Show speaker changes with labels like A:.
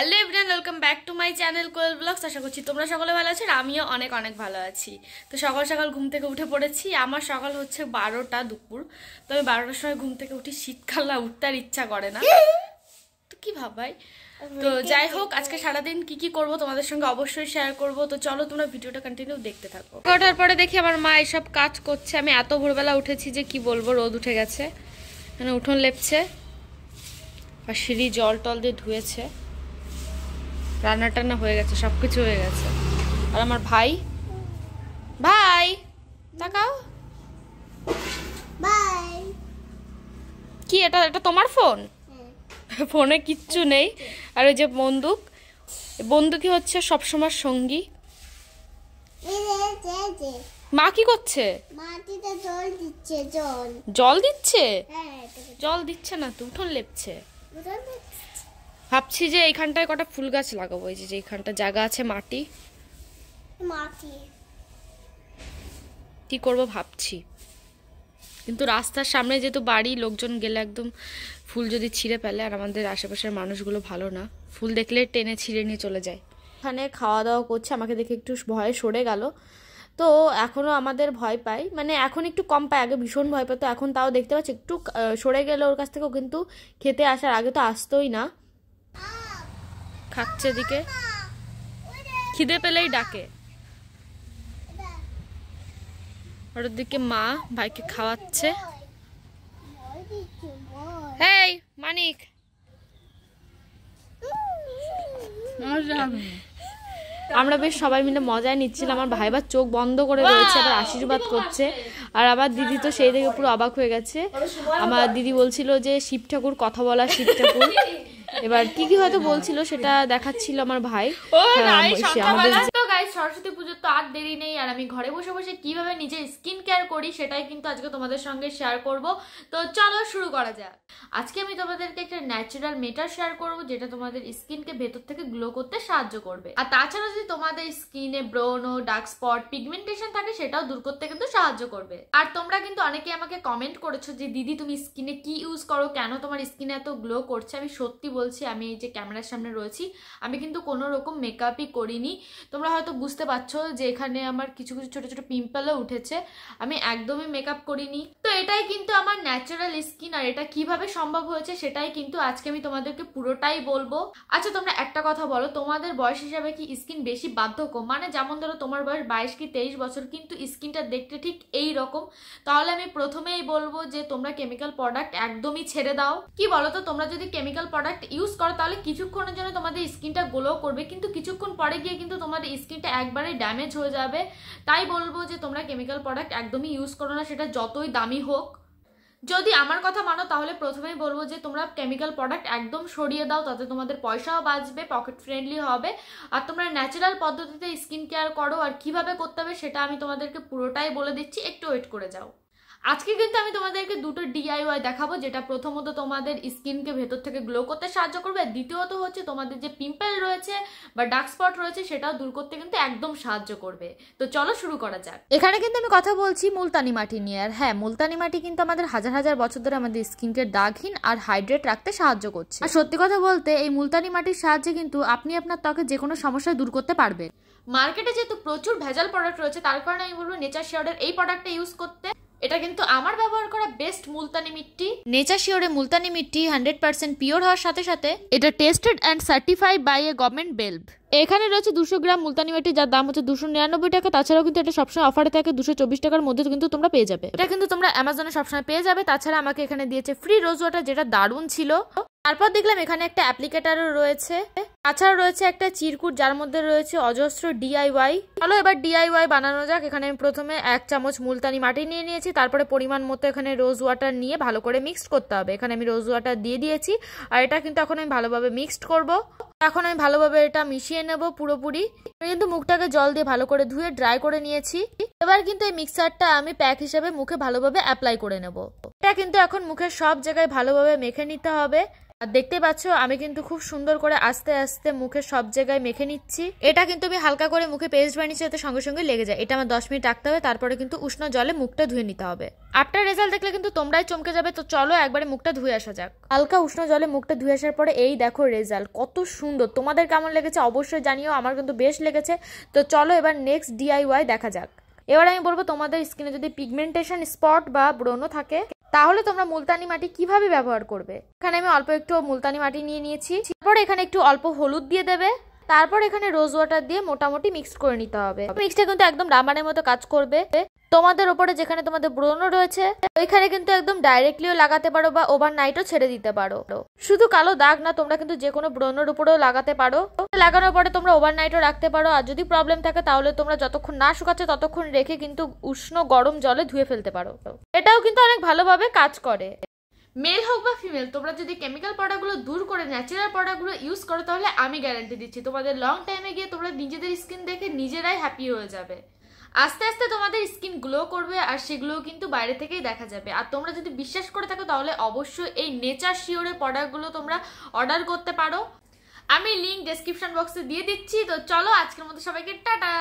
A: Hello everyone welcome back to my channel Koyel blogs আশা করছি তোমরা সকলে ভালো আছো আর আমিও অনেক অনেক ভালো আছি তো সকাল সকাল ঘুম থেকে উঠে পড়েছি আমার সকাল হচ্ছে বারোটা দুপুর তো আমি বারোটার সময় ঘুম থেকে উঠি শীতকাল না উঠতে ইচ্ছা করে না তো কী ভাবাই তো যাই হোক আজকে সারাদিন কি কি করব তোমাদের সঙ্গে অবশ্যই শেয়ার করব তো চলো তোমরা ভিডিওটা কন্টিনিউ দেখতে থাকো ওঠার পরে দেখি আমার মা এসব কাজ করছে আমি এত ভোরবেলা উঠেছি যে কি বলবো রোদ উঠে গেছে মানে উঠোন লেপছে আর সিঁড়ি জল টল দিয়ে ধুয়েছে রান্না টান্না হয়ে গেছে সব কিছু হয়ে গেছে আর আমার ভাই ভাই তাকাও কি এটা এটা তোমার ফোন হ্যাঁ। ফোনে কিচ্ছু নেই আর ওই যে বন্দুক বন্দুকই হচ্ছে সবসময় সঙ্গী মা কি করছে জল দিচ্ছে হ্যাঁ, জল দিচ্ছে না তো উঠোন লেপছে ভাবছি যে এইখানটায় কটা ফুল গাছ লাগাবো এই যে এইখানটা জায়গা আছে মাটি মাটি কি করব ভাবছি কিন্তু রাস্তার সামনে যেহেতু বাড়ি লোকজন গেলে একদম ফুল যদি ছিঁড়ে ফেলে আর আমাদের আশেপাশের মানুষগুলো ভালো না ফুল দেখলে টেনে ছিঁড়ে নিয়ে চলে যায় এখানে খাওয়া দাওয়া করছে আমাকে দেখে একটু ভয় সরে গেল তো এখনও আমাদের ভয় পাই মানে এখন একটু কম পায় আগে ভীষণ ভয় পায় তো এখন তাও দেখতে পাচ্ছি একটু সরে গেলে ওর কাছ থেকেও কিন্তু খেতে আসার আগে তো আসতোই না খাচ্ছে দিকে খিদে পেলেই ডাকে ওর দিকে মা ভাইকে খাওয়াচ্ছে এই মানিক আমরা বেশ সবাই মিলে মজায় নিচ্ছিলাম আমার ভাই বা চোখ বন্ধ করে রয়েছে আবার আশীর্বাদ করছে আর আমার দিদি তো সেই দিকে পুরো অবাক হয়ে গেছে আমার দিদি বলছিল যে শিব ঠাকুর কথা বলা শিব ঠাকুর এবার কি কি হয়তো বলছিল সেটা দেখাচ্ছিল আমার ভাই সরস্বতী পুজোর তো আর দেরি নেই আর আমি ঘরে বসে বসে কিভাবে নিজের স্কিন কেয়ার করি সেটাই কিন্তু আজকে তোমাদের সঙ্গে শেয়ার করব তো চলো শুরু করা যাক আজকে আমি তোমাদেরকে একটা ন্যাচারাল মেটার শেয়ার করব যেটা তোমাদের স্কিনকে ভেতর থেকে গ্লো করতে সাহায্য করবে আর তাছাড়া যদি তোমাদের স্কিনে ব্রন ও ডার্ক স্পট পিগমেন্টেশন থাকে সেটাও দূর করতে কিন্তু সাহায্য করবে আর তোমরা কিন্তু অনেকে আমাকে কমেন্ট করেছো যে দিদি তুমি স্কিনে কি ইউজ করো কেন তোমার স্কিনে এত গ্লো করছে আমি সত্যি বলছি আমি এই যে ক্যামেরার সামনে রয়েছি আমি কিন্তু কোনো রকম মেকআপই করিনি তোমরা হয়তো বুঝতে পারছো যে এখানে আমার কিছু কিছু ছোটো ছোটো পিম্পলও উঠেছে আমি একদমই মেকআপ করিনি তো এটাই কিন্তু আমার ন্যাচারাল স্কিন আর এটা কিভাবে সম্ভব হয়েছে সেটাই কিন্তু আজকে আমি তোমাদেরকে পুরোটাই বলবো আচ্ছা তোমরা একটা কথা বলো তোমাদের বয়স হিসাবে কি স্কিন বেশি বার্ধক্য মানে যেমন ধরো তোমার বয়স বাইশ কি তেইশ বছর কিন্তু স্কিনটা দেখতে ঠিক এই রকম তাহলে আমি প্রথমেই বলবো যে তোমরা কেমিক্যাল প্রোডাক্ট একদমই ছেড়ে দাও কি বলো তো তোমরা যদি কেমিক্যাল প্রোডাক্ট ইউজ করো তাহলে কিছুক্ষণের জন্য তোমাদের স্কিনটা গ্লো করবে কিন্তু কিছুক্ষণ পরে গিয়ে কিন্তু তোমাদের স্কিনটা একবারে ড্যামেজ হয়ে যাবে তাই বলবো যে তোমরা কেমিক্যাল প্রোডাক্ট একদমই ইউজ করো না সেটা যতই দামি হোক যদি আমার কথা মানো তাহলে প্রথমেই বলবো যে তোমরা কেমিক্যাল প্রোডাক্ট একদম সরিয়ে দাও তাতে তোমাদের পয়সাও বাঁচবে পকেট ফ্রেন্ডলি হবে আর তোমরা ন্যাচারাল পদ্ধতিতে স্কিন কেয়ার করো আর কিভাবে করতে হবে সেটা আমি তোমাদেরকে পুরোটাই বলে দিচ্ছি একটু ওয়েট করে যাও আজকে কিন্তু আমি তোমাদেরকে দুটো ডিআইওয়াই দেখাবো যেটা প্রথমত তোমাদের স্কিনকে ভেতর থেকে গ্লো করতে সাহায্য করবে দ্বিতীয়ত হচ্ছে তোমাদের যে পিম্পল রয়েছে বা ডার্ক স্পট রয়েছে সেটাও দূর করতে কিন্তু একদম সাহায্য করবে তো চলো শুরু করা যাক এখানে কিন্তু আমি কথা বলছি মুলতানি মাটি নিয়ে আর হ্যাঁ মুলতানি মাটি কিন্তু আমাদের হাজার হাজার বছর ধরে আমাদের স্কিনকে দাগহীন আর হাইড্রেট রাখতে সাহায্য করছে আর সত্যি কথা বলতে এই মুলতানি মাটির সাহায্যে কিন্তু আপনি আপনার ত্বকে যে কোনো সমস্যা দূর করতে পারবেন মার্কেটে যেহেতু প্রচুর ভেজাল প্রোডাক্ট রয়েছে তার কারণে আমি বলবো নেচার শেয়ারের এই প্রোডাক্টটা ইউজ করতে এটা কিন্তু আমার ব্যবহার করা বেস্ট মুলতানি মিট্টি নেচার শিওরে Multani mitti hundred percent pure হওয়ার সাথে সাথে এটা tested and certify by a government বেল্ব এখানে রয়েছে দুশো গ্রাম মুলতানি মিট্টি যার দাম হচ্ছে দুশো নিরানব্বই টাকা তাছাড়াও কিন্তু এটা সবসময় অফারে থাকে দুশো চব্বিশ টাকার মধ্যে কিন্তু তোমরা পেয়ে যাবে এটা কিন্তু তোমরা অ্যামাজনে সবসময় পেয়ে যাবে তাছাড়া আমাকে এখানে দিয়েছে ফ্রি রোজ ওয়াটার যেটা দারুণ ছিল তারপর দেখলাম এখানে একটা অ্যাপ্লিকেটারও রয়েছে তাছাড়া রয়েছে একটা চিরকুট যার মধ্যে রয়েছে অজস্র ডিআইওয়াই চলো এবার ডিআইওয়াই বানানো যাক এখানে আমি প্রথমে এক চামচ মুলতানি মাটি নিয়ে নিয়েছি তারপরে পরিমাণ মতো এখানে রোজ ওয়াটার নিয়ে ভালো করে মিক্সড করতে হবে এখানে আমি রোজ ওয়াটার দিয়ে দিয়েছি আর এটা কিন্তু এখন আমি ভালোভাবে মিক্সড করব এখন আমি ভালোভাবে এটা মিশিয়ে নেব পুরোপুরি কিন্তু মুখটাকে জল দিয়ে ভালো করে ধুয়ে ড্রাই করে নিয়েছি এবার কিন্তু এই মিক্সারটা আমি প্যাক হিসাবে মুখে ভালোভাবে অ্যাপ্লাই করে নেব এটা কিন্তু এখন মুখের সব জায়গায় ভালোভাবে মেখে নিতে হবে আর দেখতে পাচ্ছ আমি কিন্তু খুব সুন্দর করে আস্তে আস্তে মুখে সব জায়গায় মেখে নিচ্ছি এটা কিন্তু আমি হালকা করে মুখে পেস্ট বানিয়েছি যাতে সঙ্গে সঙ্গে লেগে যায় এটা আমার দশ মিনিট রাখতে হবে তারপরে কিন্তু উষ্ণ জলে মুখটা ধুয়ে নিতে হবে আফটার রেজাল্ট দেখলে কিন্তু তোমরাই চমকে যাবে তো চলো একবারে মুখটা ধুয়ে আসা যাক হালকা উষ্ণ জলে মুখটা ধুয়ে আসার পরে এই দেখো রেজাল্ট কত সুন্দর তোমাদের কেমন লেগেছে অবশ্যই জানিও আমার কিন্তু বেশ লেগেছে তো চলো এবার নেক্সট ডিআইওয়াই দেখা যাক এবার আমি বলবো তোমাদের স্কিনে যদি পিগমেন্টেশন স্পট বা ব্রণ থাকে তাহলে তোমরা মুলতানি মাটি কিভাবে ব্যবহার করবে এখানে আমি অল্প একটু মুলতানি মাটি নিয়ে নিয়েছি তারপর এখানে একটু অল্প হলুদ দিয়ে দেবে তারপর এখানে রোজ ওয়াটার দিয়ে মোটামুটি মিক্স করে নিতে হবে মিক্সটা কিন্তু একদম রামানের মতো কাজ করবে তোমাদের ওপরে যেখানে তোমাদের ব্রণ রয়েছে ওইখানে কিন্তু একদম ডাইরেক্টলিও লাগাতে পারো বা ওভার নাইটও ছেড়ে দিতে পারো শুধু কালো দাগ না তোমরা কিন্তু যে কোনো ব্রণের উপরেও লাগাতে পারো লাগানোর পরে তোমরা ওভার নাইটও রাখতে পারো আর যদি প্রবলেম থাকে তাহলে তোমরা যতক্ষণ না শুকাচ্ছে ততক্ষণ রেখে কিন্তু উষ্ণ গরম জলে ধুয়ে ফেলতে পারো এটাও কিন্তু অনেক ভালোভাবে কাজ করে মেল হোক বা ফিমেল তোমরা যদি কেমিক্যাল প্রোডাক্টগুলো দূর করে ন্যাচারাল প্রোডাক্টগুলো ইউজ করো তাহলে আমি গ্যারান্টি দিচ্ছি তোমাদের লং টাইমে গিয়ে তোমরা নিজেদের স্কিন দেখে নিজেরাই হ্যাপি হয়ে যাবে আস্তে আস্তে তোমাদের স্কিন গ্লো করবে আর সেগুলো কিন্তু বাইরে থেকেই দেখা যাবে আর তোমরা যদি বিশ্বাস করে থাকো তাহলে অবশ্যই এই নেচার শিওরের প্রোডাক্টগুলো তোমরা অর্ডার করতে পারো আমি লিঙ্ক ডেসক্রিপশন বক্সে দিয়ে দিচ্ছি তো চলো আজকের মতো সবাইকে টাটা